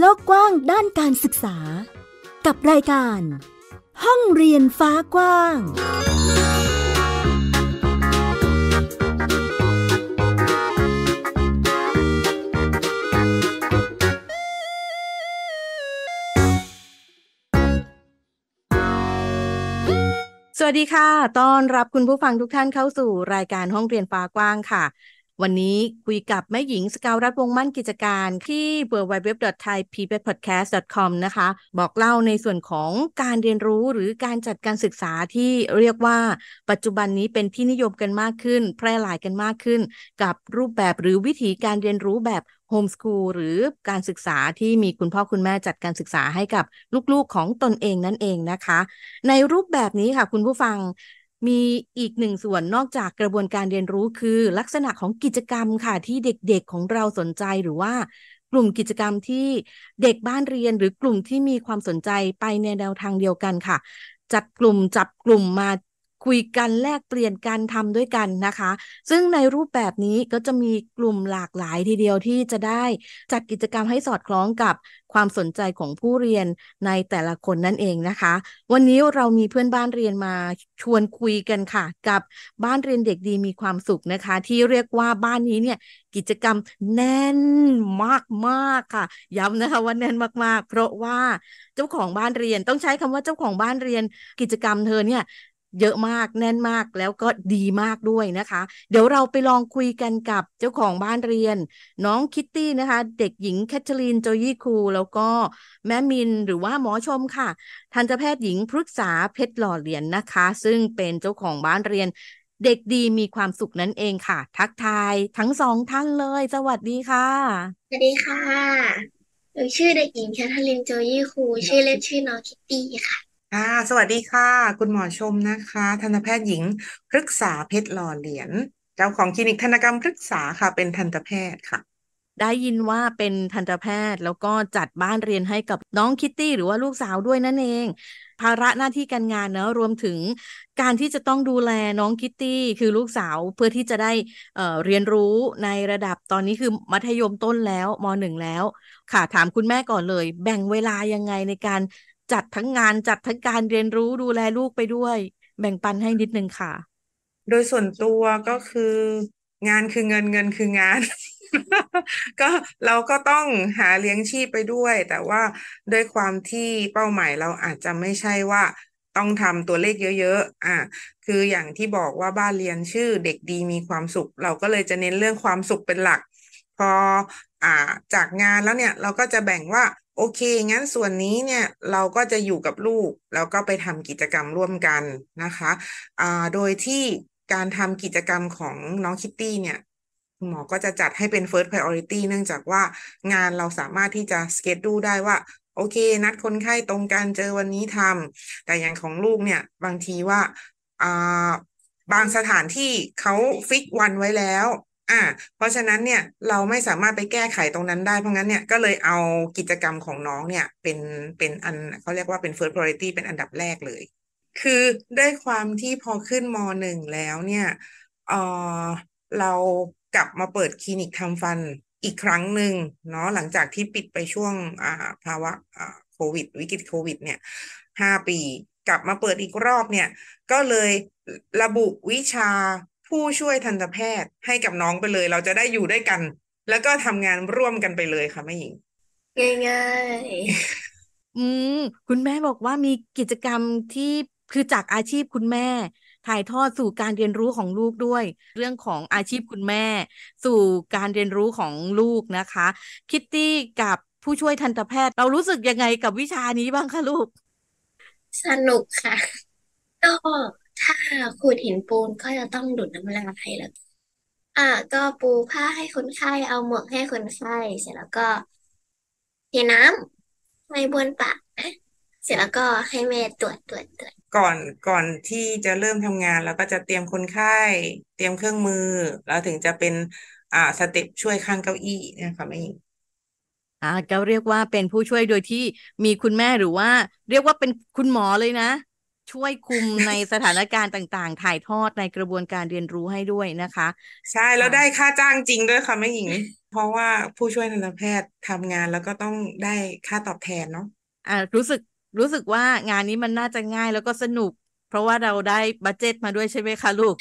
โลกกว้างด้านการศึกษา กับรายการ ห้องเรียนฟ้ากว้าง สวัสดีค่ะ ต้อนรับคุณผู้ฟังทุกท่านเข้าสู่รายการห้องเรียนฟ้ากว้างค่ะวันนี้คุยกับแม่หญิงสกาวรัฐวงมั่นกิจการที่ w w w t h a i p e s p o d c a s t c o m นะคะ บอกเล่าในส่วนของการเรียนรู้หรือการจัดการศึกษาที่เรียกว่าปัจจุบันนี้เป็นที่นิยมกันมากขึ้น แพร่หลายกันมากขึ้น กับรูปแบบหรือวิธีการเรียนรู้แบบโฮมสคูลหรือการศึกษาที่มีคุณพ่อคุณแม่จัดการศึกษาให้กับลูกๆของตนเองนั่นเองนะคะ ในรูปแบบนี้ค่ะคุณผู้ฟังมีอีกหนึ่งส่วนนอกจากกระบวนการเรียนรู้คือลักษณะของกิจกรรมค่ะที่เด็กๆของเราสนใจหรือว่า กลุ่มกิจกรรมที่เด็กบ้านเรียนหรือกลุ่มที่มีความสนใจไปในแนวทางเดียวกันค่ะ จัดกลุ่มจับกลุ่มมาคุยกันแลกเปลี่ยนการทำด้วยกันนะคะ ซึ่งในรูปแบบนี้ก็จะมีกลุ่มหลากหลายทีเดียวที่จะได้ จัดกิจกรรมให้สอดคล้องกับความสนใจของผู้เรียนในแต่ละคนนั่นเองนะคะ วันนี้เรามีเพื่อนบ้านเรียนมาชวนคุยกันค่ะกับบ้านเรียนเด็กดีมีความสุขนะคะ ที่เรียกว่าบ้านนี้เนี่ยกิจกรรมแน่นมากๆค่ะ ย้ำนะคะว่าแน่นมากๆ เพราะว่าเจ้าของบ้านเรียนต้องใช้คำว่าเจ้าของบ้านเรียน กิจกรรมเธอเนี่ยเยอะมากแน่นมากแล้วก็ดีมากด้วยนะคะ เดี๋ยวเราไปลองคุยกันกับเจ้าของบ้านเรียน น้องคิตตี้นะคะ เด็กหญิงแคทเธอรีนโจยี่ครูแล้วก็แม่มินหรือว่าหมอชมค่ะ ทันตแพทย์หญิงพฤกษาเพชรหล่อเหรียญนนะคะ ซึ่งเป็นเจ้าของบ้านเรียน เด็กดีมีความสุขนั่นเองค่ะ ทักทายทั้งสองท่านเลยสวัสดีค่ะสวัสดีค่ะ ชื่อเด็กหญิงแคทเธอรีนโจยี่ครูชื่อเล่นชื่อน้องคิตตี้ค่ะค่ะสวัสดีค่ะ คุณหมอชมนะคะทันตแพทย์หญิงพฤกษาเพชรหล่อเหรียญเจ้าของคลินิกทันตกรรมพฤกษาค่ะเป็นทันตแพทย์ค่ะ ได้ยินว่าเป็นทันตแพทย์แล้วก็จัดบ้านเรียนให้กับน้องคิตตี้ หรือว่าลูกสาวด้วยนั่นเอง ภาระหน้าที่การงานเนอะรวมถึงการที่จะต้องดูแลน้องคิตตี้ คือลูกสาวเพื่อที่จะได้เเรียนรู้ในระดับตอนนี้คือมัธยมต้นแล้วมหนึ่งแล้วค่ะถามคุณแม่ก่อนเลย แบ่งเวลายังไงในการจัดทั้งงานจัดทั้งการเรียนรู้ดูแลลูกไปด้วย แบ่งปันให้นิดนึงค่ะ โดยส่วนตัวก็คือ งานคือเงินเงินคืองาน ก็เราก็ต้องหาเลี้ยงชีพไปด้วย แต่ว่าด้วยความที่เป้าหมายเราอาจจะไม่ใช่ว่าต้องทำตัวเลขเยอะๆอ่ะคืออย่างที่บอกว่าบ้านเรียนชื่อเด็กดีมีความสุข เราก็เลยจะเน้นเรื่องความสุขเป็นหลัก พออ่าจากงานแล้วเนี่ย เราก็จะแบ่งว่าโอเค งั้นส่วนนี้เนี่ย เราก็จะอยู่กับลูก แล้วก็ไปทำกิจกรรมร่วมกันนะคะาโดยที่การทำกิจกรรมของน้องคิตตี้เนี่ยหมอ ก็จะจัดให้เป็น first priority เนื่องจากว่างานเราสามารถที่จะสเกจดูได้ว่า โอเค นัดคนไข้ตรงกันเจอวันนี้ทำ แต่อย่างของลูกเนี่ย บางทีว่าาบางสถานที่เขาฟิกวันไว้แล้วอ่าเพราะฉะนั้นเนี่ยเราไม่สามารถไปแก้ไขตรงนั้นได้เพราะงั้นเนี่ยก็เลยเอากิจกรรมของน้องเนี่ยเป็น เป็นอันเขาเรียกว่าเป็น first priority เป็นอันดับแรกเลย คือด้วยความที่พอขึ้นมหนึ่งแล้วเนี่ยเออเรากลับมาเปิด คลินิกทำฟันอีกครั้งหนึ่งเนาะหลังจากที่ปิดไปช่วงอ่าภาวะอ่าโควิดวิกฤตโควิดเนี่ยห้าปีกลับมาเปิดอีกรอบเนี่ยก็เลยระบุวิชาผู้ช่วยทันตแพทย์ให้กับน้องไปเลย เราจะได้อยู่ด้วยกัน แล้วก็ทำงานร่วมกันไปเลยค่ะแม่หญิงง่ายๆอืมคุณแม่บอกว่ามีกิจกรรมที่คือจากอาชีพคุณแม่ ถ่ายทอดสู่การเรียนรู้ของลูกด้วย เรื่องของอาชีพคุณแม่ สู่การเรียนรู้ของลูกนะคะ คิตตี้กับผู้ช่วยทันตแพทย์ เรารู้สึกยังไงกับวิชานี้บ้างคะลูกสนุกค่ะก็ถ้าขูดหินปูนก็จะต้องดูดน้ำลายแล้วอ่ะก็ปูผ้าให้คนไข้เอาหมวกให้คนไข้เสร็จแล้วก็เทน้ำใว้บนปากะเสร็จแล้วก็ให้แม่ตรวจตรวจตรวจ ก่อนก่อนที่จะเริ่มทำงานเราก็จะเตรียมคนไข้เตรียมเครื่องมือ แล้วถึงจะเป็น อ่าสเต็ปช่วยข้างเก้าอี้นะคะแม่หญิงอ่าก็เรียกว่าเป็นผู้ช่วยโดยที่มีคุณแม่หรือว่า เรียกว่าเป็นคุณหมอเลยนะช่วยคุมในสถานการณ์ต่างๆ ถ่ายทอดในกระบวนการเรียนรู้ให้ด้วยนะคะ ใช่แล้วได้ค่าจ้างจริงด้วยค่ะแม่หญิง เพราะว่าผู้ช่วยทันตแพทย์ทำงานแล้วก็ต้องได้ค่าตอบแทนเนาะอ่ารู้สึกรู้สึกว่างานนี้มันน่าจะง่ายแล้วก็สนุก เพราะว่าเราได้บัตเจตมาด้วยใช่ไหมคะลูก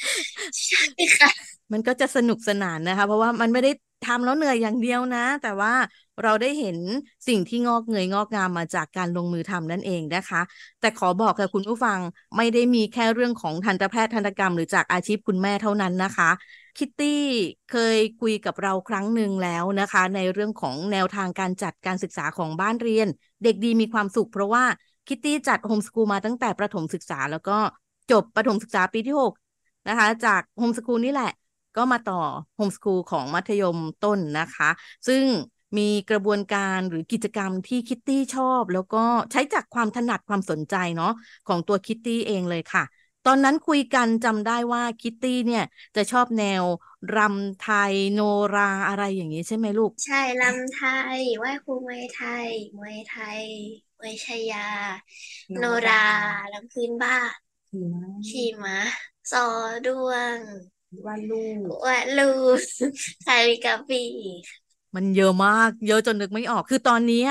ใช่ค่ะ มันก็จะสนุกสนานนะคะ เพราะว่ามันไม่ได้ทำแล้วเหนื่อยอย่างเดียวนะ แต่ว่าเราได้เห็นสิ่งที่งอกเงยงอกงามมาจากการลงมือทำนั่นเองนะคะ แต่ขอบอกค่ะ คุณผู้ฟังไม่ได้มีแค่เรื่องของทันตแพทย์ทันตกรรม หรือจากอาชีพคุณแม่เท่านั้นนะคะคิตตี้เคยคุยกับเราครั้งหนึ่งแล้วนะคะในเรื่องของแนวทางการจัดการศึกษาของบ้านเรียน เด็กดีมีความสุขเพราะว่า คิตตี้จัดโฮมสกูลมาตั้งแต่ประถมศึกษา แล้วก็จบประถมศึกษาปีที่6นะคะจากโฮมสกูลนี่แหละ ก็มาต่อโฮมสกูลของมัธยมต้นนะคะ ซึ่งมีกระบวนการหรือกิจกรรมที่คิตตี้ชอบ แล้วก็ใช้จากความถนัดความสนใจเนาะ ของตัวคิตตี้เองเลยค่ะ ตอนนั้นคุยกันจำได้ว่าคิตตี้เนี่ยจะชอบแนวรำไทยโนราอะไรอย่างนี้ ใช่ไหมลูก ใช่รำไทยว่ว้ครูมวยไทยมวยไทยมวยชายา โนราลำพื้นบ้านขี่ม้าซอด้วงวันลูวันลูกไทยกาปีมันเยอะมากเยอะจนนึกไม่ออกคือตอนนี้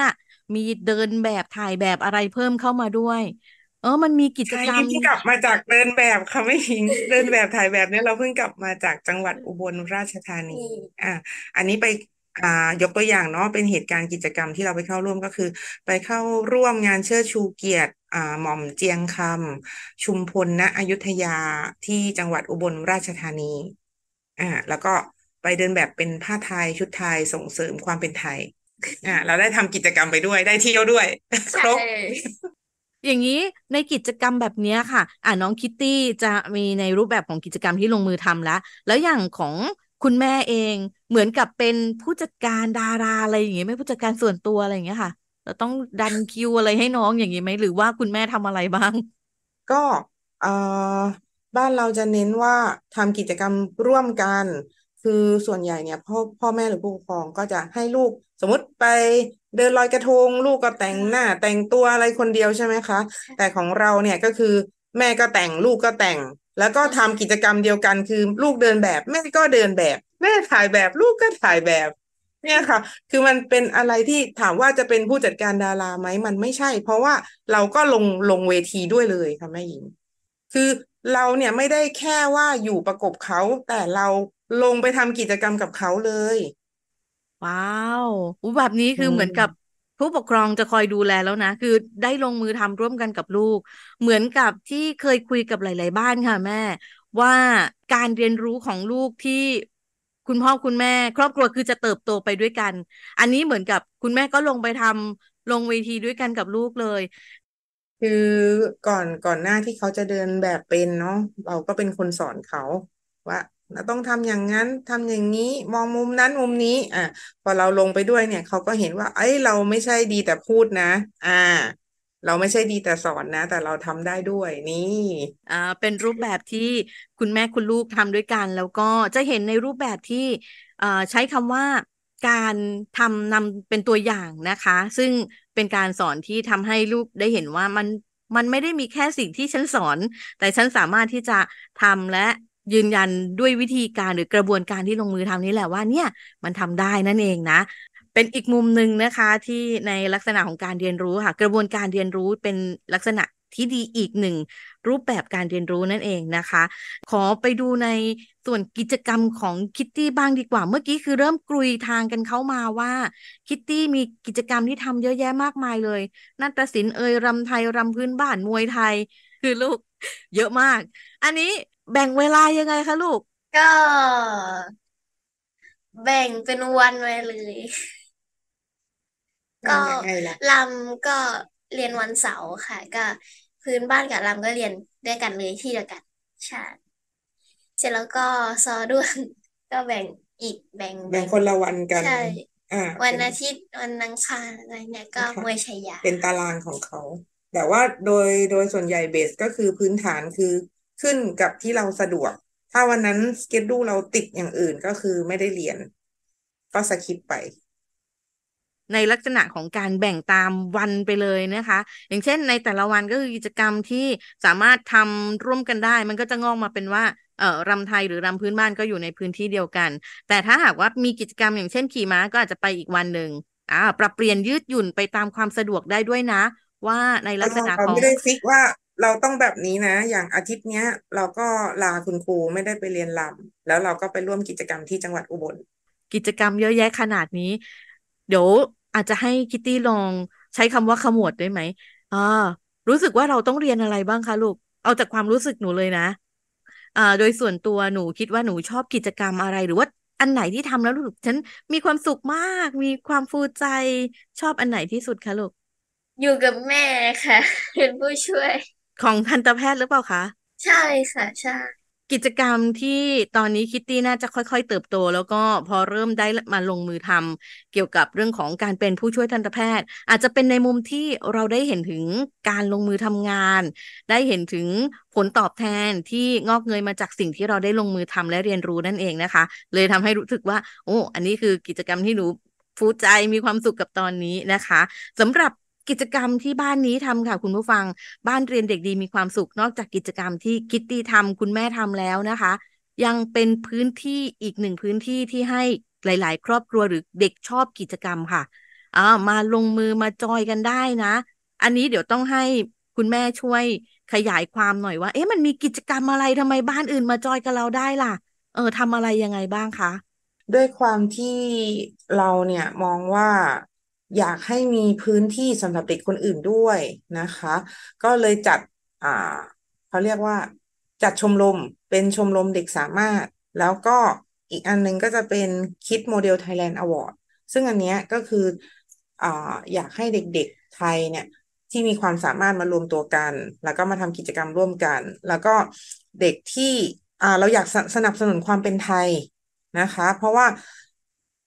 มีเดินแบบถ่ายแบบอะไรเพิ่มเข้ามาด้วย เออมันมีกิจกรรมที่กลับมาจากเดินแบบค่ะไม่ทิ้งเดินแบบถ่ายแบบเนี้ยเราเพิ่งกลับมาจากจังหวัดอุบลราชธานีอ่าอันนี้ไปอ่ายกตัวอย่างเนาะเป็นเหตุการณ์กิจกรรมที่เราไปเข้าร่วมก็คือ ไปเข้าร่วมงานเชิดชูเกียรติอ่าหม่อมเจียงคำ ชุมพลณอยุธยาที่จังหวัดอุบลราชธานีอ่าแล้วก็ไปเดินแบบเป็นผ้าไทยชุดไทยส่งเสริมความเป็นไทยอ่าเราได้ทำกิจกรรมไปด้วยได้เที่ยวด้วยครบอย่างนี้ในกิจกรรมแบบนี้ค่ะ อ่าน้องคิตตี้จะมีในรูปแบบของกิจกรรมที่ลงมือทำแล้วแล้วอย่างของคุณแม่เองเหมือนกับเป็นผู้จัดการดาราอะไรอย่างเงี้ยไม่ผู้จัดการส่วนตัวอะไรอย่างเงี้ยค่ะเราต้องดันคิวอะไรให้น้องอย่างงี้ไหมหรือว่าคุณแม่ทำอะไรบ้าง ก็เอ่อบ้านเราจะเน้นว่าทำกิจกรรมร่วมกันคือส่วนใหญ่เนี่ยพ่อพ่อ แม่หรือผู้ปกครองก็จะให้ลูก สมมติไปเดินลอยกระทง ลูกก็แต่งหน้า แต่งตัวอะไรคนเดียวใช่ไหมคะ แต่ของเราเนี่ยก็คือแม่ก็แต่งลูกก็แต่ง แล้วก็ทำกิจกรรมเดียวกันคือลูกเดินแบบแม่ก็เดินแบบ แม่ถ่ายแบบลูกก็ถ่ายแบบ เนี่ยค่ะ คือมันเป็นอะไรที่ถามว่าจะเป็นผู้จัดการดาราไหมมันไม่ใช่ เพราะว่าเราก็ลงลงเวทีด้วยเลยค่ะแม่หญิง คือเราเนี่ยไม่ได้แค่ว่าอยู่ประกบเขา แต่เราลงไปทำกิจกรรมกับเขาเลย ว้าวอูแบบนี้คือเหมือนกับผู้ปกครองจะคอยดูแลแล้วนะคือได้ลงมือทำร่วมกันกับลูก เหมือนกับที่เคยคุยกับหลาย ๆบ้านค่ะ แม่ ว่าการเรียนรู้ของลูกที่คุณพ่อคุณแม่ ครอบครัวคือจะเติบโตไปด้วยกัน อันนี้เหมือนกับ คุณแม่ก็ลงไปทำลงเวทีด้วยกันกับลูกเลย คือก่อนก่อนหน้าที่เขาจะเดินแบบเป็นเนาะเราก็เป็นคนสอนเขาว่าเราต้องทำอย่างนั้นทำอย่างนี้ มองมุมนั้นมุมนี้อ่ะพอเราลงไปด้วยเนี่ย เขาก็เห็นว่าเอ้ยเราไม่ใช่ดีแต่พูดนะ อ่า เราไม่ใช่ดีแต่สอนนะ แต่เราทำได้ด้วยนี่อ่าเป็นรูปแบบที่คุณแม่คุณลูกทำด้วยกัน แล้วก็จะเห็นในรูปแบบที่อ่าใช้คำว่าการทำนำเป็นตัวอย่างนะคะ ซึ่งเป็นการสอนที่ทำให้ลูก ได้เห็นว่ามันมันไม่ได้มีแค่สิ่งที่ฉันสอน แต่ฉันสามารถที่จะทำและยืนยันด้วยวิธีการหรือกระบวนการที่ลงมือทำนี้แหละว่าเนี่ยมันทำได้นั่นเองนะ เป็นอีกมุมหนึ่งนะคะที่ในลักษณะของการเรียนรู้ค่ะ กระบวนการเรียนรู้เป็นลักษณะที่ดีอีกหนึ่งรูปแบบการเรียนรู้นั่นเองนะคะ ขอไปดูในส่วนกิจกรรมของคิตตี้บ้างดีกว่า เมื่อกี้คือเริ่มกลุยทางกันเข้ามาว่า คิตตี้มีกิจกรรมที่ทำเยอะแยะมากมายเลยนตตศิลป์เอ่ยรำไทยรำพื้นบ้านมวยไทยคือลูกเยอะมาก อันนี้แบ่งเวลายังไงคะลูก ก็ แบ่งเป็นวันไว้เลย ก็ลำก็เรียนวันเสาร์ค่ะ ก็พื้นบ้านกับลำก็เรียนด้วยกันเลยที่เดียวกัน ใช่ เสร็จแล้วก็ซอด้วงก็แบ่งอีก แบ่ง แบ่งคนละวันกัน ใช่วันอาทิตย์วันอังคารอะไรเนี่ยก็มวยชัยยา เป็นตารางของเขาแต่ว่าโดยโดยส่วนใหญ่เบสก็คือพื้นฐานคือขึ้นกับที่เราสะดวก ถ้าวันนั้นสเกจดูเราติดอย่างอื่นก็คือไม่ได้เรียน ก็สคิปไป ในลักษณะของการแบ่งตามวันไปเลยนะคะ อย่างเช่นในแต่ละวันก็คือกิจกรรมที่สามารถทำร่วมกันได้ มันก็จะงอกมาเป็นว่าเอ่อรำไทยหรือรำพื้นบ้านก็อยู่ในพื้นที่เดียวกัน แต่ถ้าหากว่ามีกิจกรรมอย่างเช่นขี่ม้าก็อาจจะไปอีกวันหนึ่งอ่าปรับเปลี่ยนยืดหยุ่นไปตามความสะดวกได้ด้วยนะว่าในลักษณะของไม่ได้ฟิกว่า เราต้องแบบนี้นะ อย่างอาทิตย์เนี้ยเราก็ลาคุณครูไม่ได้ไปเรียนลำแล้วเราก็ไปร่วมกิจกรรมที่จังหวัดอุบล กิจกรรมเยอะแยะขนาดนี้ เดี๋ยวอาจจะให้คิตตี้ลองใช้คำว่าขมวดได้ไหมอ่ารู้สึกว่าเราต้องเรียนอะไรบ้างคะลูกเอาจากความรู้สึกหนูเลยนะอ่าโดยส่วนตัวหนูคิดว่าหนูชอบกิจกรรมอะไร หรือว่าอันไหนที่ทำแล้วลูกฉันมีความสุขมาก มีความฟูใจชอบอันไหนที่สุดคะลูกอยู่กับแม่ค่ะเป็นผู้ช่วย ของทันตแพทย์หรือเปล่าคะใช่ค่ะ ใช่กิจกรรมที่ตอนนี้คิตตี้น่าจะค่อย ๆเติบโต แล้วก็พอเริ่มได้มาลงมือทำเกี่ยวกับเรื่องของการเป็นผู้ช่วยทันตแพทย์ อาจจะเป็นในมุมที่เราได้เห็นถึงการลงมือทำงาน ได้เห็นถึงผลตอบแทนที่งอกเงยมาจากสิ่งที่เราได้ลงมือทำและเรียนรู้นั่นเองนะคะ เลยทำให้รู้สึกว่า โอ้อันนี้คือกิจกรรมที่หนูฟูใจมีความสุขกับตอนนี้นะคะสำหรับกิจกรรมที่บ้านนี้ทำค่ะ คุณผู้ฟังบ้านเรียนเด็กดีมีความสุขนอกจากกิจกรรมที่คิตตี้ทำคุณแม่ทำแล้วนะคะ ยังเป็นพื้นที่อีกหนึ่งพื้นที่ที่ให้หลาย ๆ ครอบครัวหรือเด็กชอบกิจกรรมค่ะอ่ามาลงมือมาจอยกันได้นะ อันนี้เดี๋ยวต้องให้คุณแม่ช่วยขยายความหน่อยว่า เอ๊ะมันมีกิจกรรมอะไรทำไมบ้านอื่นมาจอยกับเราได้ล่ะ เออทำอะไรยังไงบ้างคะด้วยความที่เราเนี่ยมองว่าอยากให้มีพื้นที่สำหรับเด็กคนอื่นด้วยนะคะ ก็เลยจัด อ่าเขาเรียกว่าจัดชมรมเป็นชมรมเด็กสามารถ แล้วก็อีกอันหนึ่งก็จะเป็นคิดโมเดลไทยแลนด์อวอร์ดซึ่งอันเนี้ยก็คืออ่าอยากให้เด็กๆ ไทยเนี่ยที่มีความสามารถมารวมตัวกัน แล้วก็มาทำกิจกรรมร่วมกัน แล้วก็เด็กที่อ่าเราอยากสนับสนุนความเป็นไทยนะคะ เพราะว่า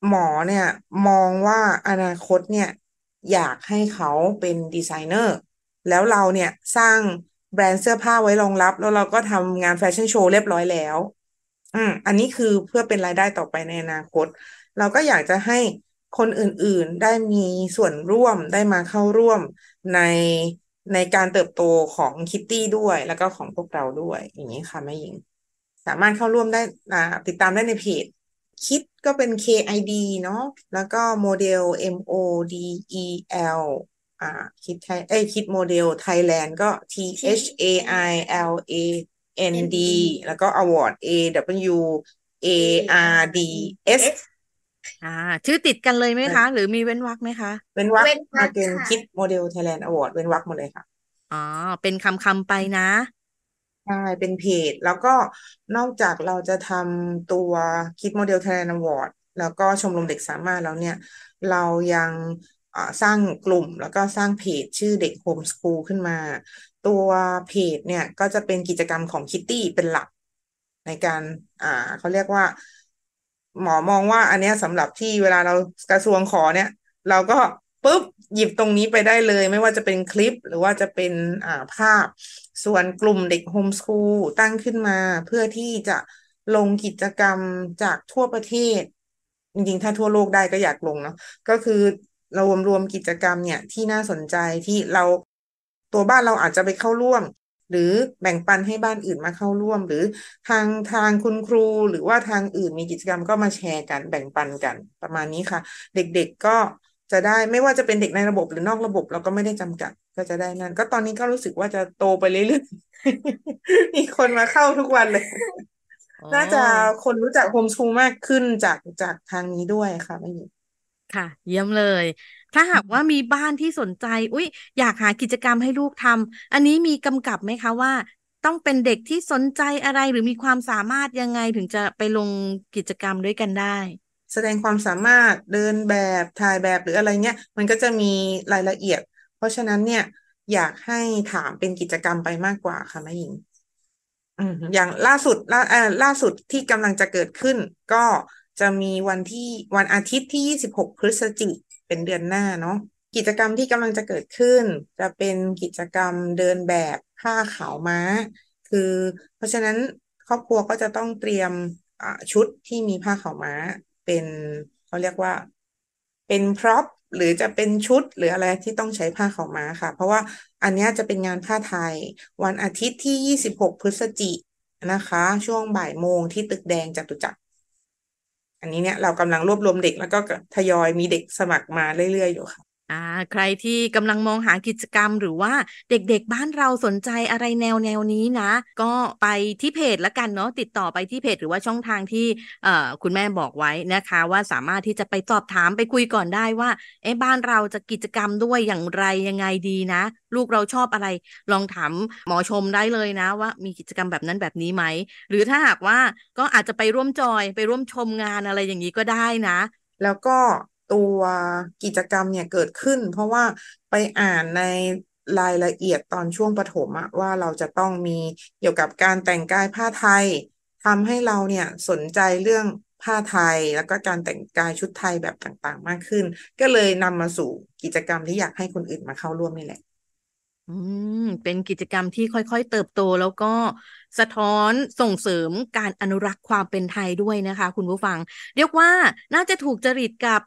หมอเนี่ยมองว่าอนาคตเนี่ยอยากให้เขาเป็นดีไซเนอร์แล้วเราเนี่ยสร้างแบรนด์เสื้อผ้าไว้รองรับแล้วเราก็ทำงานแฟชั่นโชว์เรียบร้อยแล้วอืมอันนี้คือเพื่อเป็นรายได้ต่อไปในอนาคต เราก็อยากจะให้คนอื่นๆได้มีส่วนร่วมได้มาเข้าร่วมในในการเติบโตของคิตตี้ด้วย แล้วก็ของพวกเราด้วยอย่างนี้ค่ะแม่หญิง สามารถเข้าร่วมได้ ติดตามได้ในเพจคิดก็เป็น KID เนาะ แล้วก็โมเดล MODEL อ่าคิดไทย เอ้ยคิดโมเดลไทยแลนด์ก็ T H A I L A N D แล้วก็ Award A W A R D S อ่า ชื่อติดกันเลยไหมคะ หรือมีเว้นวรรคไหมคะ เว้นวรรคมาเป็นคิดโมเดลไทยแลนด์อวอร์ดเว้นวรรคหมดเลยค่ะ อ๋อ เป็นคำคำไปนะใช่เป็นเพจแล้วก็นอกจากเราจะทำตัวคิดโมเดลเทรนด์อวอร์ด แล้วก็ชมรมเด็กสามารถแล้วเนี่ย เรายังสร้างกลุ่มแล้วก็สร้างเพจชื่อเด็กโฮมสคูลขึ้นมา ตัวเพจเนี่ยก็จะเป็นกิจกรรมของคิตตี้เป็นหลักในการ อ่าเขาเรียกว่า หมอมองว่าอันเนี้ยสำหรับที่เวลาเรากระทรวงขอเนี่ย เราก็ปุ๊บหยิบตรงนี้ไปได้เลยไม่ว่าจะเป็นคลิป หรือว่าจะเป็นอ่าภาพส่วนกลุ่มเด็กโฮมสคูลตั้งขึ้นมา เพื่อที่จะลงกิจกรรมจากทั่วประเทศจริงๆถ้าทั่วโลกได้ก็อยากลงเนาะก็คือเรารวมรวมกิจกรรมเนี่ย ที่น่าสนใจที่เราตัวบ้านเราอาจจะไปเข้าร่วม หรือแบ่งปันให้บ้านอื่นมาเข้าร่วม หรือทางทางคุณครูหรือว่าทางอื่นมีกิจกรรมก็มาแชร์กันแบ่งปันกันประมาณนี้ค่ะ เด็กๆกก็จะได้ไม่ว่าจะเป็นเด็กในระบบหรือนอกระบบ เราก็ไม่ได้จำกัดก็จะได้นั่นก็ตอนนี้ก็รู้สึกว่าจะโตไปเรื่อยๆมีคนมาเข้าทุกวันเลย น่าจะคนรู้จักโฮมชูมากขึ้นจากจากทางนี้ด้วยค่ะ ไม่มีค่ะ เยี่ยมเลย ถ้าหากว่ามีบ้านที่สนใจ อุ้ยอยากหากิจกรรมให้ลูกทำ อันนี้มีกำกับไหมคะว่า ต้องเป็นเด็กที่สนใจอะไรหรือมีความสามารถยังไงถึงจะไปลงกิจกรรมด้วยกันได้แสดงความสามารถเดินแบบถ่ายแบบหรืออะไรเงี้ยมันก็จะมีรายละเอียด เพราะฉะนั้นเนี่ยอยากให้ถามเป็นกิจกรรมไปมากกว่าค่ะแม่หญิงอย่างล่าสุดล่าล่าสุดที่กำลังจะเกิดขึ้น ก็จะมีวันที่วันอาทิตย์ที่26พฤศจิกเป็นเดือนหน้าเนาะกิจกรรมที่กำลังจะเกิดขึ้น จะเป็นกิจกรรมเดินแบบผ้าขาวม้า คือ เพราะฉะนั้นครอบครัวก็จะต้องเตรียมชุดที่มีผ้าขาวม้าเป็นเขาเรียกว่าเป็นพร็อพหรือจะเป็นชุดหรืออะไรที่ต้องใช้ผ้าขาวม้าค่ะ เพราะว่าอันนี้จะเป็นงานผ้าไทย วันอาทิตย์ที่ 26 พฤศจินะคะ ช่วงบ่ายโมงที่ตึกแดงจตุจักรอันนี้เนี่ย เรากำลังรวบรวมเด็กแล้วก็ทยอยมีเด็กสมัครมาเรื่อยๆ อยู่ค่ะ่าใครที่กำลังมองหากิจกรรม หรือว่าเด็ก ๆบ้านเราสนใจอะไรแนวแนวนี้นะ ก็ไปที่เพจละกันเนาะติดต่อไปที่เพจหรือว่าช่องทางที่คุณแม่บอกไว้นะคะ ว่าสามารถที่จะไปสอบถามไปคุยก่อนได้ว่า เอ๊ะบ้านเราจะกิจกรรมด้วยอย่างไรยังไงดีนะ ลูกเราชอบอะไร ลองถาม หมอชมได้เลยนะ ว่ามีกิจกรรมแบบนั้นแบบนี้ไหมหรือถ้าหากว่าก็อาจจะไปร่วมจอยไปร่วมชมงานอะไรอย่างนี้ก็ได้นะ แล้วก็ตัวกิจกรรมเนี่ยเกิดขึ้น เพราะว่าไปอ่านในรายละเอียดตอนช่วงปฐมอะว่าเราจะต้องมีเกี่ยวกับการแต่งกายผ้าไทยทำให้เราเนี่ยสนใจเรื่องผ้าไทยแล้วก็การแต่งกายชุดไทยแบบต่างๆมากขึ้น ก็เลยนำมาสู่กิจกรรมที่อยากให้คนอื่นมาเข้าร่วมนี่แหละอืมเป็นกิจกรรมที่ค่อยๆ เติบโต แล้วก็สะท้อนส่งเสริมการอนุรักษ์ความเป็นไทยด้วยนะคะ คุณผู้ฟัง เรียกว่าน่าจะถูกจริตกับ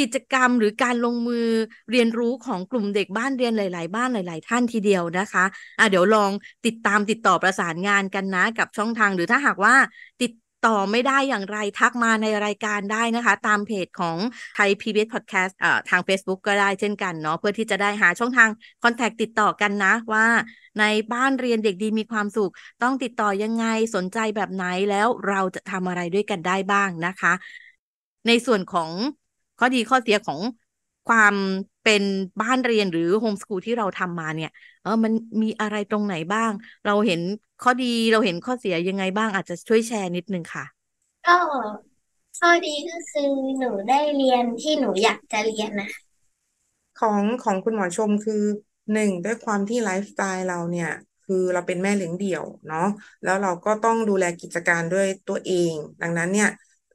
กิจกรรมหรือการลงมือเรียนรู้ของกลุ่มเด็กบ้านเรียนหลาย ๆ บ้านหลาย ๆ ท่านทีเดียวนะคะอ่ะเดี๋ยวลองติดตามติดต่อประสานงานกันนะกับช่องทาง หรือถ้าหากว่าติดต่อไม่ได้อย่างไรทักมาในรายการได้นะคะ ตามเพจของไทย PBS Podcast เอ่อทาง Facebook ก็ได้เช่นกัน เนาะเพื่อที่จะได้หาช่องทางคอนแทคติดต่อกันนะว่า ในบ้านเรียนเด็กดีมีความสุข ต้องติดต่อยังไงสนใจแบบไหนแล้วเราจะทำอะไรด้วยกันได้บ้างนะคะ ในส่วนของข้อดีข้อเสียของความเป็นบ้านเรียนหรือโฮมสกูลที่เราทำมาเนี่ย เออ มันมีอะไรตรงไหนบ้าง เราเห็นข้อดีเราเห็นข้อเสียยังไงบ้างอาจจะช่วยแชร์นิดนึงค่ะก็ข้อดีก็คือหนูได้เรียนที่หนูอยากจะเรียนนะของของคุณหมอชมคือหนึ่งด้วยความที่ไลฟ์สไตล์เราเนี่ยคือเราเป็นแม่เลี้ยงเดี่ยวเนาะแล้วเราก็ต้องดูแลกิจการด้วยตัวเอง ดังนั้นเนี่ย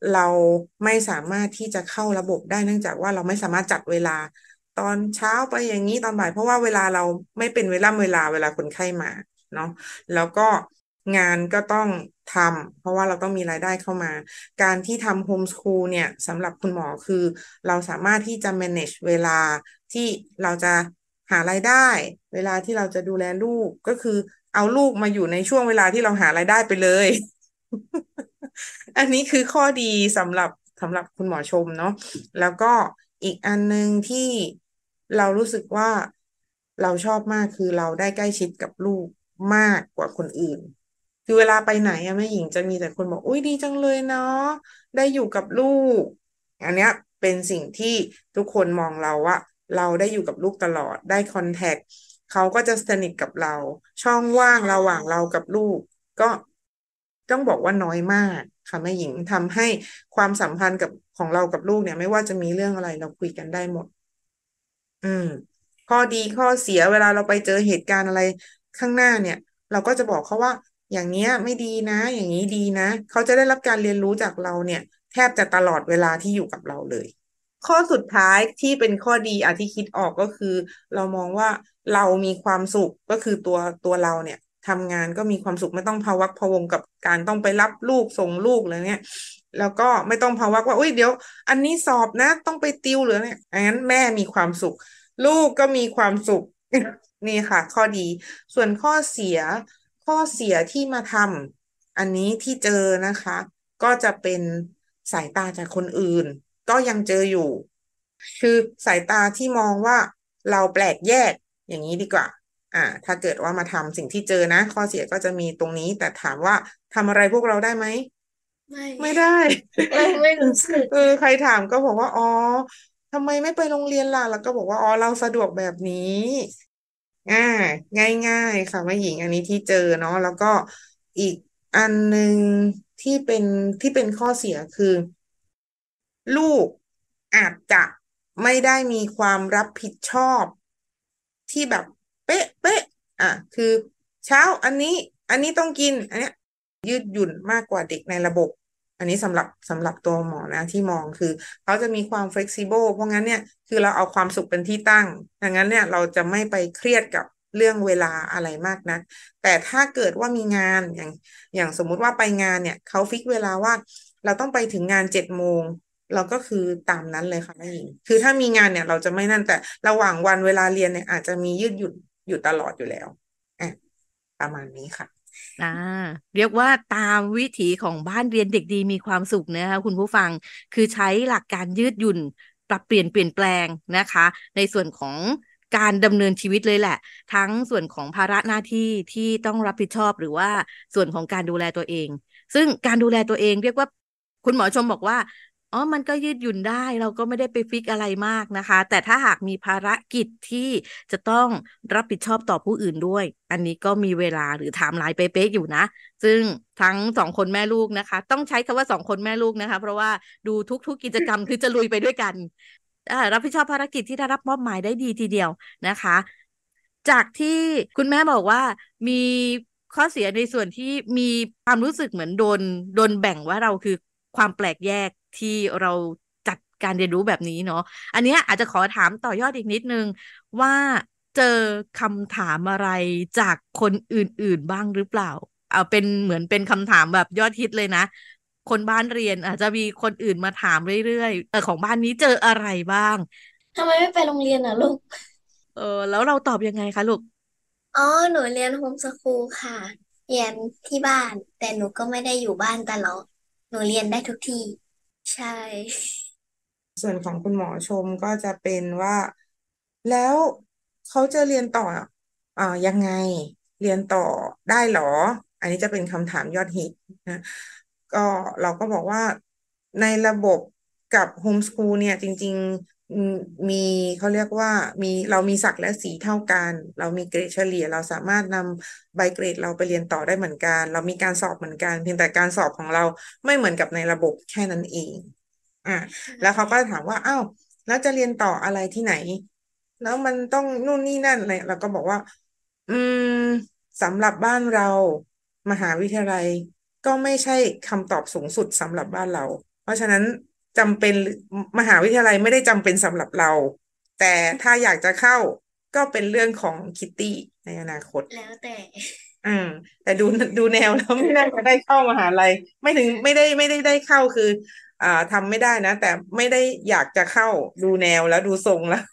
เราไม่สามารถที่จะเข้าระบบได้ เนื่องจากว่าเราไม่สามารถจัดเวลา ตอนเช้าไปอย่างนี้ตอนบ่ายเพราะว่าเวลาเราไม่เป็นเวลาเวลาเวลาคนไข้มาเนาะแล้วก็งานก็ต้องทำเพราะว่าเราต้องมีรายได้เข้ามา การที่ทำโฮมสคูลเนี่ยสำหรับคุณหมอคือ เราสามารถที่จะ manage เวลาที่เราจะหารายได้ เวลาที่เราจะดูแลลูกก็คือ เอาลูกมาอยู่ในช่วงเวลาที่เราหารายได้ไปเลยอันนี้คือข้อดีสำหรับสำหรับคุณหมอชมเนาะแล้วก็อีกอันหนึ่งที่เรารู้สึกว่าเราชอบมากคือเราได้ใกล้ชิดกับลูกมากกว่าคนอื่น คือเวลาไปไหนอะแม่หญิงจะมีแต่คนบอกอุ้ยดีจังเลยเนาะได้อยู่กับลูก อันเนี้ย เป็นสิ่งที่ทุกคนมองเราว่าเราได้อยู่กับลูกตลอดได้คอนแทคเขาก็จะสนิทกับเรา ช่องว่าง ระหว่างเรากับลูก ก็ต้องบอกว่าน้อยมากค่ะแม่หญิงทำให้ความสัมพันธ์กับของเรากับลูกเนี่ย ไม่ว่าจะมีเรื่องอะไรเราคุยกันได้หมดอืมข้อดีข้อเสียเวลาเราไปเจอเหตุการณ์อะไรข้างหน้าเนี่ย เราก็จะบอกเขาว่า อย่างเนี้ยไม่ดีนะอย่างนี้ดีนะเขาจะได้รับการเรียนรู้จากเราเนี่ย แทบจะตลอดเวลาที่อยู่กับเราเลย ข้อสุดท้ายที่เป็นข้อดีอธิที่คิดออกก็คือ เรามองว่าเรามีความสุขก็คือตัวตัวเราเนี่ยทำงานก็มีความสุขไม่ต้องภาวะพวงกับการต้องไปรับลูกส่งลูกอะไรเนี่ยแล้วก็ไม่ต้องภาวะว่า อุ้ยเดี๋ยวอันนี้สอบนะต้องไปติวหรือเนี่ยงั้น แม่มีความสุข ลูกก็มีความสุข นี่ค่ะ ข้อดี ส่วนข้อเสียข้อเสียที่มาทำ อันนี้ที่เจอนะคะ ก็จะเป็นสายตาจากคนอื่น ก็ยังเจออยู่ คือสายตาที่มองว่าเราแปลกแยก อย่างนี้ดีกว่าอ่า ถ้าเกิดว่ามาทำสิ่งที่เจอนะ ข้อเสียก็จะมีตรงนี้ แต่ถามว่าทำอะไรพวกเราได้ไหม ไม่ ไม่ได้ไม่ไม่รู้สึกเออใครถามก็บอกว่า อ๋อทำไมไม่ไปโรงเรียนล่ะ แล้วก็บอกว่า อ๋อ เราสะดวกแบบนี้อ่าง่ายๆค่ะแม่หญิงอันนี้ที่เจอเนาะ แล้วก็อีกอันหนึ่งที่เป็นที่เป็นข้อเสียคือ ลูกอาจจะไม่ได้มีความรับผิดชอบที่แบบเป๊ะเป๊ะ อ่ะ คือเช้าอันนี้อันนี้ต้องกินอันเนี้ยยืดหยุ่นมากกว่าเด็กในระบบ อันนี้สำหรับสำหรับตัวหมอนะที่มองคือเขาจะมีความเฟล็กซิเบิลเพราะงั้นเนี่ยคือเราเอาความสุขเป็นที่ตั้งดังนั้นเนี่ยเราจะไม่ไปเครียดกับเรื่องเวลาอะไรมากนะักแต่ถ้าเกิดว่ามีงานอย่างอย่างสมมุติว่าไปงานเนี่ยเขาฟิกเวลาว่าเราต้องไปถึงงานเจ็ดโมงเราก็คือตามนั้นเลยค่ะแม่หญิงคือถ้ามีงานเนี่ยเราจะไม่นั่นแต่ระหว่างวันเวลาเรียนเนี่ยอาจจะมียืดหยุ่นอยู่ตลอดอยู่แล้วอประมาณนี้ค่ะอ่าเรียกว่าตามวิถีของบ้านเรียนเด็กดีมีความสุขนะคะคุณผู้ฟังคือใช้หลักการยืดหยุ่นปรับเปลี่ยนเปลี่ยนแปลงนะคะ ในส่วนของการดำเนินชีวิตเลยแหละ ทั้งส่วนของภาระหน้าที่ที่ต้องรับผิดชอบหรือว่าส่วนของการดูแลตัวเองซึ่งการดูแลตัวเองเรียกว่า คุณหมอชมบอกว่าอ๋อ มันก็ยืดหยุ่นได้เราก็ไม่ได้ไปฟิกอะไรมากนะคะ แต่ถ้าหากมีภารกิจที่จะต้องรับผิดชอบต่อผู้อื่นด้วย อันนี้ก็มีเวลาหรือถามไลน์เป๊ะๆอยู่นะ ซึ่งทั้งสองคนแม่ลูกนะคะ ต้องใช้คำว่าสองคนแม่ลูกนะคะ เพราะว่าดูทุก ๆ กิจกรรมคือจะลุยไปด้วยกันรับผิดชอบภารกิจที่ได้รับมอบหมายได้ดีทีเดียวนะคะ จากที่คุณแม่บอกว่ามีข้อเสียในส่วนที่มีความรู้สึกเหมือนโดนโดนแบ่งว่าเราคือความแปลกแยกที่เราจัดการเรียนรู้แบบนี้เนาะ อันนี้อาจจะขอถามต่อยอดอีกนิดนึง ว่าเจอคำถามอะไรจากคนอื่นๆบ้างหรือเปล่า เอาเป็นเหมือนเป็นคำถามแบบยอดฮิตเลยนะ คนบ้านเรียนอาจจะมีคนอื่นมาถามเรื่อยๆ เออของบ้านนี้เจออะไรบ้าง ทำไมไม่ไปโรงเรียนอ่ะ ลูก เออแล้วเราตอบยังไงคะลูก อ๋อ หนูเรียนโฮมสคูลค่ะ เรียนที่บ้านแต่หนูก็ไม่ได้อยู่บ้านตลอดหนูเรียนได้ทุกที่ใช่ ส่วนของคุณหมอชมก็จะเป็นว่าแล้วเขาจะเรียนต่ออ่ายังไงเรียนต่อได้หรอ อันนี้จะเป็นคำถามยอดฮิตนะก็เราก็บอกว่าในระบบกับโฮมสคูลเนี่ยจริงมีเขาเรียกว่ามีเรามีศักและสีเท่ากันเรามีเกรดเฉลี่ย เราสามารถนำใบเกรดเราไปเรียนต่อได้เหมือนกัน เรามีการสอบเหมือนกัน เพียงแต่การสอบของเราไม่เหมือนกับในระบบแค่นั้นเองอ่าแล้วเขาก็ถามว่าอ้าวแล้วจะเรียนต่ออะไรที่ไหน แล้วมันต้องนู่นนี่นั่นอะไรเราก็บอกว่า อืมสำหรับบ้านเรา มหาวิทยาลัย ก็ไม่ใช่คำตอบสูงสุดสำหรับบ้านเรา เพราะฉะนั้นจำเป็นมหาวิทยาลัยไม่ได้จำเป็นสำหรับเรา แต่ถ้าอยากจะเข้า ก็เป็นเรื่องของคิตตี้ในอนาคตแล้วแต่ อืม แต่ดูดูแนวแล้วไม่น่าจะได้เข้ามหาลัยไม่ถึงไม่ได้ไม่ได้ได้เข้าคืออ่าทำไม่ได้นะแต่ไม่ได้อยากจะเข้า ดูแนวแล้วดูทรงแล้ว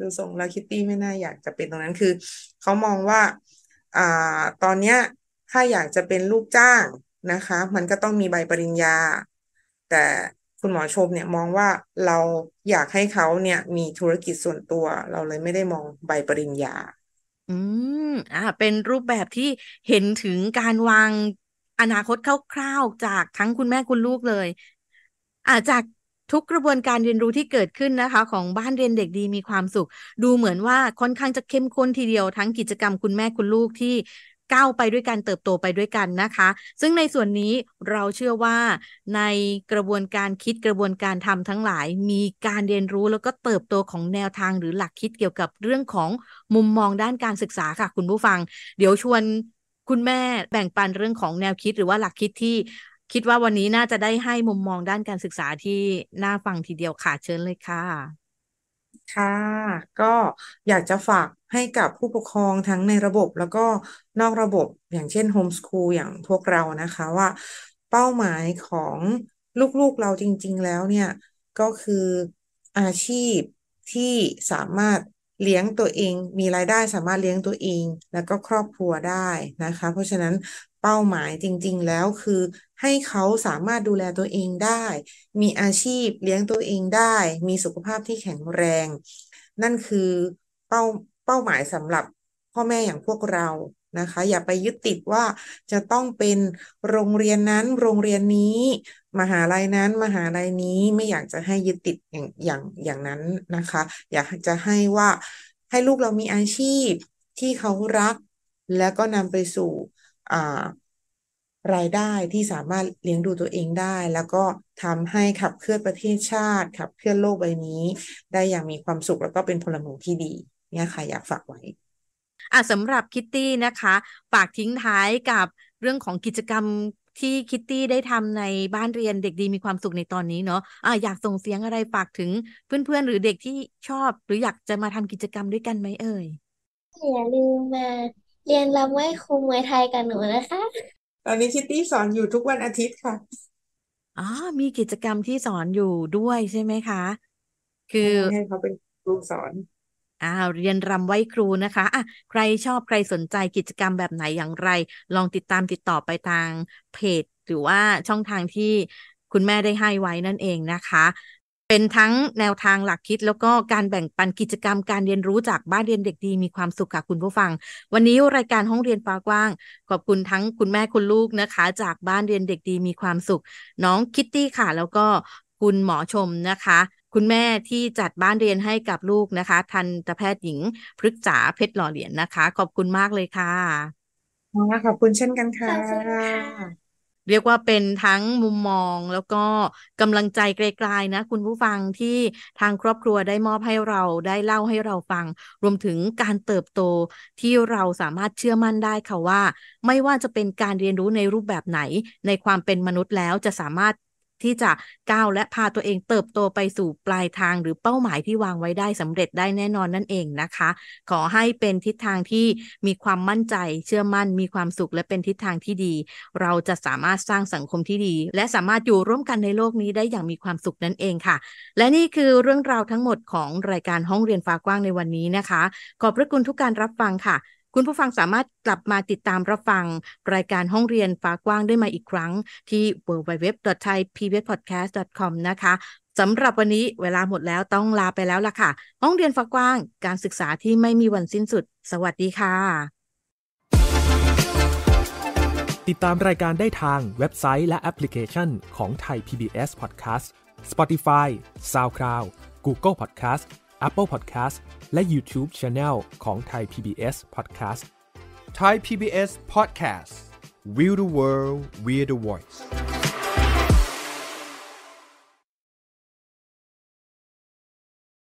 ดูทรงแล้วคิตตี้ไม่น่าอยากจะเป็นตรงนั้นคือเขามองว่า อ่าตอนเนี้ย ถ้าอยากจะเป็นลูกจ้างนะคะ มันก็ต้องมีใบปริญญาแต่คุณหมอชมเนี่ยมองว่าเราอยากให้เขาเนี่ยมีธุรกิจส่วนตัว เราเลยไม่ได้มองใบปริญญา อืมอ่า เป็นรูปแบบที่เห็นถึงการวางอนาคตคร่าวๆจากทั้งคุณแม่คุณลูกเลย อ่าจากทุกกระบวนการเรียนรู้ที่เกิดขึ้นนะคะ ของบ้านเรียนเด็กดี มีความสุข ดูเหมือนว่าค่อนข้างจะเข้มข้นทีเดียวทั้งกิจกรรมคุณแม่คุณลูกที่ก้าวไปด้วยกันเติบโตไปด้วยกันนะคะ ซึ่งในส่วนนี้เราเชื่อว่าในกระบวนการคิดกระบวนการทำทั้งหลาย มีการเรียนรู้แล้วก็เติบโตของแนวทางหรือหลักคิดเกี่ยวกับเรื่องของมุมมองด้านการศึกษาค่ะ คุณผู้ฟัง เดี๋ยวชวนคุณแม่แบ่งปันเรื่องของแนวคิดหรือว่าหลักคิดที่คิดว่าวันนี้น่าจะได้ให้มุมมองด้านการศึกษาที่น่าฟังทีเดียวค่ะเชิญเลยค่ะค่ะก็อยากจะฝากให้กับผู้ปกครองทั้งในระบบแล้วก็นอกระบบอย่างเช่นโฮมสคูลอย่างพวกเรานะคะว่าเป้าหมายของลูกๆเราจริง ๆ แล้วเนี่ย ก็คืออาชีพที่สามารถเลี้ยงตัวเอง มีรายได้สามารถเลี้ยงตัวเองแล้วก็ครอบครัวได้นะคะ เพราะฉะนั้นเป้าหมายจริง ๆ แล้วคือให้เขาสามารถดูแลตัวเองได้ มีอาชีพเลี้ยงตัวเองได้ มีสุขภาพที่แข็งแรง นั่นคือเป้าเป้าหมายสำหรับพ่อแม่อย่างพวกเรานะคะ อย่าไปยึดติดว่าจะต้องเป็นโรงเรียนนั้นโรงเรียนนี้ มหาลัยนั้น มหาลัยนี้ไม่อยากจะให้ยึดติดอย่างอย่างอย่างนั้นนะคะอยากจะให้ว่าให้ลูกเรามีอาชีพที่เขารักแล้วก็นำไปสู่า รายได้ที่สามารถเลี้ยงดูตัวเองได้ แล้วก็ทำให้ขับเคลื่อนประเทศชาติขับเคลื่อนโลกใบนี้ ได้อย่างมีความสุขแล้วก็เป็นพลเมืองที่ดี เนี่ยค่ะอยากฝากไว้อ่ะสำหรับคิตตี้นะคะ ฝากทิ้งท้ายกับเรื่องของกิจกรรมที่คิตตี้ได้ทำในบ้านเรียนเด็กดีมีความสุขในตอนนี้เนาะอ่ะอยากส่งเสียงอะไรฝากถึง เพื่อนๆหรือเด็กที่ชอบ หรืออยากจะมาทำกิจกรรมด้วยกันไหมเอ่ยอย่าลืมมาเรียนรำไหว้ครูมวยไทยกับหนูนะคะ ตอนนี้คิตตี้สอนอยู่ทุกวันอาทิตย์ค่ะ อ๋อ มีกิจกรรมที่สอนอยู่ด้วยใช่ไหมคะ คือให้เขาเป็นครูสอนอ่าเรียนรำไว้ครูนะคะ อ่ะ ใครชอบใครสนใจกิจกรรมแบบไหนอย่างไร ลองติดตามติดต่อไปทางเพจหรือว่าช่องทางที่คุณแม่ได้ให้ไว้นั่นเองนะคะเป็นทั้งแนวทางหลักคิดแล้วก็การแบ่งปันกิจกรรมการเรียนรู้จากบ้านเรียนเด็กดีมีความสุขค่ะคุณผู้ฟัง วันนี้รายการห้องเรียนฟ้ากว้าง ขอบคุณทั้งคุณแม่คุณลูกนะคะ จากบ้านเรียนเด็กดีมีความสุข น้องคิตตี้ค่ะ แล้วก็คุณหมอชมนะคะ คุณแม่ที่จัดบ้านเรียนให้กับลูกนะคะ ทันตแพทย์หญิงพฤกษาเพชรหล่อเหรียญนะคะ ขอบคุณมากเลยค่ะ ขอบคุณเช่นกันค่ะเรียกว่าเป็นทั้งมุมมองแล้วก็กำลังใจไกลๆนะคุณผู้ฟังที่ทางครอบครัวได้มอบให้เราได้เล่าให้เราฟัง รวมถึงการเติบโตที่เราสามารถเชื่อมั่นได้ค่ะว่า ไม่ว่าจะเป็นการเรียนรู้ในรูปแบบไหน ในความเป็นมนุษย์แล้วจะสามารถที่จะก้าวและพาตัวเองเติบโตไปสู่ปลายทางหรือเป้าหมายที่วางไว้ได้สำเร็จได้แน่นอนนั่นเองนะคะ ขอให้เป็นทิศทางที่มีความมั่นใจ เชื่อมั่น มีความสุขและเป็นทิศทางที่ดี เราจะสามารถสร้างสังคมที่ดี และสามารถอยู่ร่วมกันในโลกนี้ได้อย่างมีความสุขนั่นเองค่ะ และนี่คือเรื่องราวทั้งหมดของรายการห้องเรียนฟ้ากว้างในวันนี้นะคะขอบพระคุณทุกการรับฟังค่ะคุณผู้ฟังสามารถกลับมาติดตามรับฟัง รายการห้องเรียนฟ้ากว้างได้มาอีกครั้ง ที่ www.thaipbspodcast.com นะคะ สำหรับวันนี้เวลาหมดแล้วต้องลาไปแล้วล่ะค่ะ ห้องเรียนฟ้ากว้างการศึกษาที่ไม่มีวันสิ้นสุด สวัสดีค่ะ ติดตามรายการได้ทางเว็บไซต์และแอปพลิเคชัน ของไทย PBS Podcast Spotify SoundCloud Google Podcast Apple Podcast และ YouTube Channel ของ Thai PBS Podcast Thai PBS Podcast We the World We the Voice